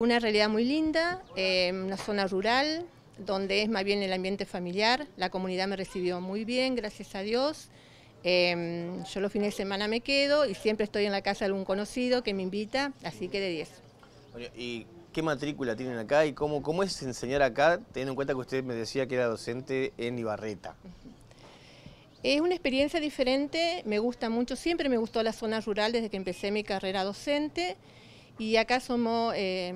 Una realidad muy linda, eh, una zona rural, donde es más bien el ambiente familiar. La comunidad me recibió muy bien, gracias a Dios. Em, yo los fines de semana me quedo y siempre estoy en la casa de algún conocido que me invita, así que de 10. ¿Y qué matrícula tienen acá y cómo, cómo es enseñar acá, teniendo en cuenta que usted me decía que era docente en Ibarreta? Es una experiencia diferente, me gusta mucho, siempre me gustó la zona rural desde que empecé mi carrera docente. Y acá somos una eh,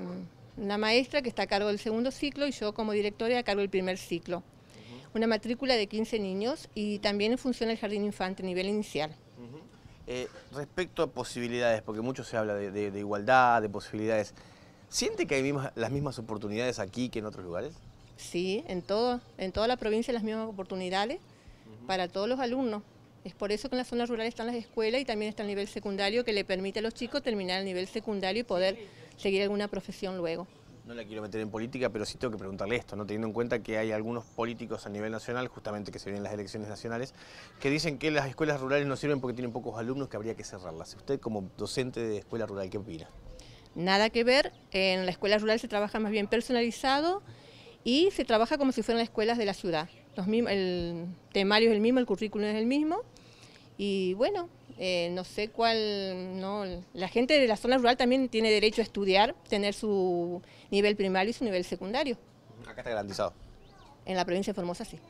maestra que está a cargo del segundo ciclo y yo como directora a cargo del primer ciclo. Una matrícula de 15 niños y también funciona el jardín infante, nivel inicial. Eh, respecto a posibilidades, porque mucho se habla de, igualdad, de posibilidades, ¿siente que hay las mismas oportunidades aquí que en otros lugares? Sí, en, todo, en toda la provincia las mismas oportunidades para todos los alumnos. Es por eso que en las zonas rural están las escuelas y también está el nivel secundario que le permite a los chicos terminar el nivel secundario y poder seguir alguna profesión luego. No la quiero meter en política, pero sí tengo que preguntarle esto, ¿no? teniendo en cuenta que hay algunos políticos a nivel nacional, justamente que se vienen las elecciones nacionales, que dicen que las escuelas rurales no sirven porque tienen pocos alumnos, que habría que cerrarlas. Usted como docente de escuela rural, ¿qué opina? Nada que ver, en la escuela rural se trabaja más bien personalizado y se trabaja como si fueran las escuelas de la ciudad. el temario es el mismo, el currículum es el mismo, y bueno, eh, no sé cuál, no, la gente de la zona rural también tiene derecho a estudiar, tener su nivel primario y su nivel secundario. Acá está garantizado. En la provincia de Formosa sí.